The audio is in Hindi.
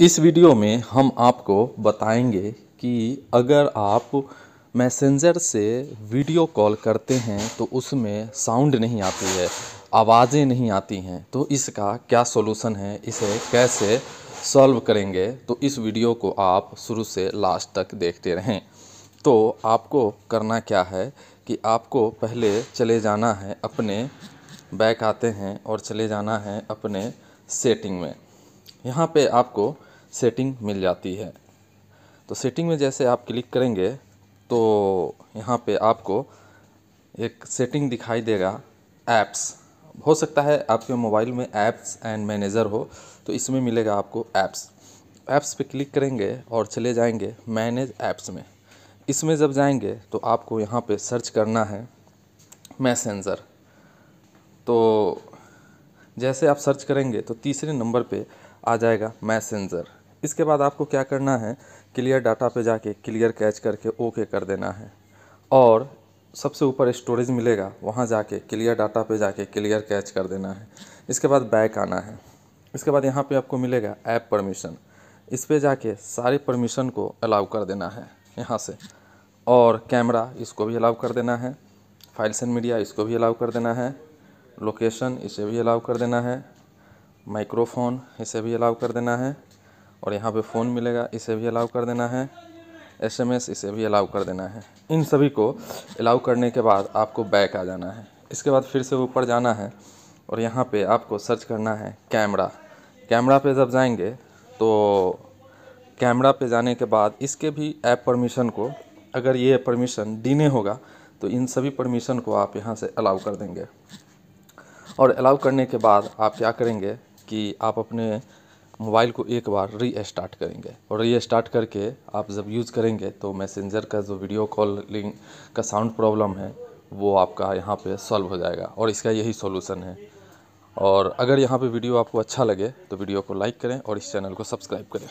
इस वीडियो में हम आपको बताएंगे कि अगर आप मैसेंजर से वीडियो कॉल करते हैं तो उसमें साउंड नहीं आती है आवाज़ें नहीं आती हैं तो इसका क्या सोलूसन है इसे कैसे सॉल्व करेंगे तो इस वीडियो को आप शुरू से लास्ट तक देखते रहें तो आपको करना क्या है कि आपको पहले चले जाना है अपने बैक आते हैं और चले जाना है अपने सेटिंग में यहाँ पे आपको सेटिंग मिल जाती है तो सेटिंग में जैसे आप क्लिक करेंगे तो यहाँ पे आपको एक सेटिंग दिखाई देगा ऐप्स हो सकता है आपके मोबाइल में ऐप्स एंड मैनेजर हो तो इसमें मिलेगा आपको ऐप्स ऐप्स पे क्लिक करेंगे और चले जाएंगे मैनेज ऐप्स में इसमें जब जाएंगे तो आपको यहाँ पे सर्च करना है मैसेंजर तो जैसे आप सर्च करेंगे तो तीसरे नंबर पे आ जाएगा मैसेंजर इसके बाद आपको क्या करना है क्लियर डाटा पे जाके क्लियर कैच करके ओके कर देना है और सबसे ऊपर स्टोरेज मिलेगा वहाँ जाके क्लियर डाटा पे जाके क्लियर कैच कर देना है इसके बाद बैक आना है इसके बाद यहाँ पे आपको मिलेगा ऐप परमिशन इस पर जाके सारे परमिशन को अलाउ कर देना है यहाँ से और कैमरा इसको भी अलाउ कर देना है फाइल्स एंड मीडिया इसको भी अलाउ कर देना है लोकेशन इसे भी अलाउ कर देना है माइक्रोफोन इसे भी अलाउ कर देना है और यहाँ पे फ़ोन मिलेगा इसे भी अलाउ कर देना है एस एम एस इसे भी अलाउ कर देना है इन सभी को अलाउ करने के बाद आपको बैक आ जाना है इसके बाद फिर से ऊपर जाना है और यहाँ पे आपको सर्च करना है कैमरा कैमरा पे जब जाएंगे तो कैमरा पे जाने के बाद इसके भी ऐप परमिशन को अगर ये परमिशन डीने होगा तो इन सभी परमिशन को आप यहाँ से अलाउ कर देंगे और अलाउ करने के बाद आप क्या करेंगे कि आप अपने मोबाइल को एक बार रीस्टार्ट करेंगे और रीस्टार्ट करके आप जब यूज़ करेंगे तो मैसेंजर का जो वीडियो कॉलिंग का साउंड प्रॉब्लम है वो आपका यहाँ पे सॉल्व हो जाएगा और इसका यही सॉल्यूशन है और अगर यहाँ पे वीडियो आपको अच्छा लगे तो वीडियो को लाइक करें और इस चैनल को सब्सक्राइब करें